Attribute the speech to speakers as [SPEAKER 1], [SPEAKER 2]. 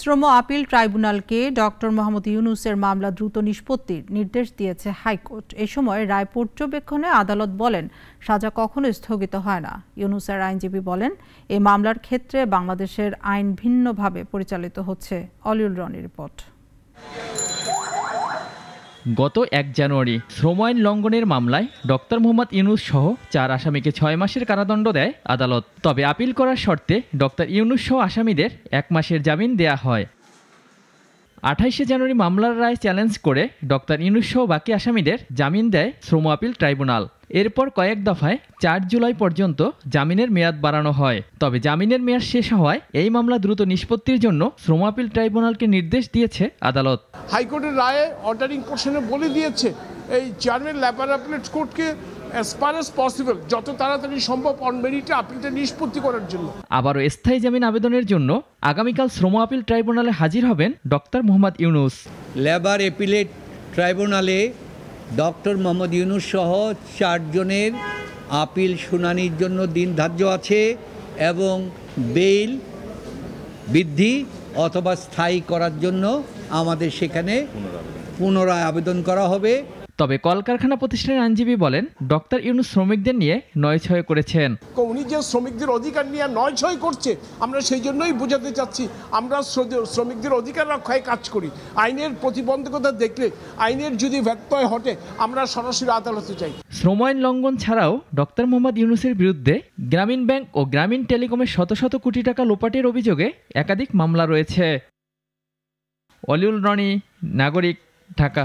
[SPEAKER 1] শ্রম appeal ট্রাইব্যুনালকে doctor Mohammad ইউনুসের মামলা দ্রুত নিষ্পত্তির নির্দেশ দিয়েছে হাইকোর্ট এ সময় রায় পর্যবেক্ষণে আদালত বলেন সাজা কখনো স্থগিত হয় না ইউনুসের আইনজীবী বলেন এই মামলার ক্ষেত্রে বাংলাদেশের আইন ভিন্নভাবে পরিচালিত হচ্ছে অলিউল রনির রিপোর্ট
[SPEAKER 2] গত এক জানুয়ারি শ্রম আইন লঙ্ঘনের মামলায় ডক্টর মোহাম্মদ ইউনুস সহ চার আসামিকে ছয় মাসের কারাদণ্ড দেয় আদালত তবে আপিল করার শর্তে ডক্টর ইউনুস সহ আসামিদের এক মাসের জামিন দেয়া হয় আঠাইশে জানুয়ারি মামলার রায় চ্যালেঞ্জ করে ডক্টর ইনুসহ বাকি আসামিদের জামিন দেয় শ্রম আপিল ট্রাইব্যুনাল এরপর কয়েক দফায় চার জুলাই পর্যন্ত জামিনের মেয়াদ বাড়ানো হয় তবে জামিনের মেয়াদ শেষ হওয়ায় এই মামলা দ্রুত নিষ্পত্তির জন্য শ্রম আপিল ট্রাইব্যুনালকে নির্দেশ দিয়েছে আদালত
[SPEAKER 3] হাইকোর্টের রায়ে অর্ডারিং কোর্শনে বলে দিয়েছে এই চেয়ারম্যান ল্যাপার অ্যাপলেট কোর্টকে অ্যাজ পসিবল যত তাড়াতাড়ি সম্ভব অন মেরিটে আপিলটা নিষ্পত্তি করার জন্য
[SPEAKER 2] আবারও স্থায়ী জামিন আবেদনের জন্য আগামীকাল শ্রম আপিল ট্রাইব্যুনালে হাজির হবেন doctor Mohammad Yunus labour appellate ট্রাইব্যুনালে
[SPEAKER 4] ডক্টর মোহাম্মদ ইউনুস সহ চারজনের আপিল শুনানির জন্য দিন ধার্য আছে এবং বেইল বৃদ্ধি অথবা স্থায়ী করার জন্য আমাদের সেখানে পুনরায় আবেদন করা
[SPEAKER 2] হবে তবে কলকারখানা প্রতিষ্ঠানের আইনজীবী বলেন ডক্টর ইউনুস শ্রমিকদের নিয়ে নয় ছয় করেছেন
[SPEAKER 3] উনি যে শ্রমিকদের অধিকার নিয়ে নয় ছয় করছে আমরা সেই জন্যই বোঝাতে চাচ্ছি আমরা শ্রমিকদের অধিকার রক্ষায় কাজ করি আইনের প্রতিবন্ধকতা দেখলে আইনের যদি ব্যত্যয় হটে আমরা সরাসরি আদালতে চাই
[SPEAKER 2] শ্রম আইন লঙ্ঘন ছাড়াও ডক্টর মোহাম্মদ ইউনুসের বিরুদ্ধে গ্রামীণ ব্যাংক ও গ্রামীণ টেলিকমের শত শত কোটি টাকা লোপাটের অভিযোগে একাধিক মামলা রয়েছে অলিউল রনি নাগরিক ঢাকা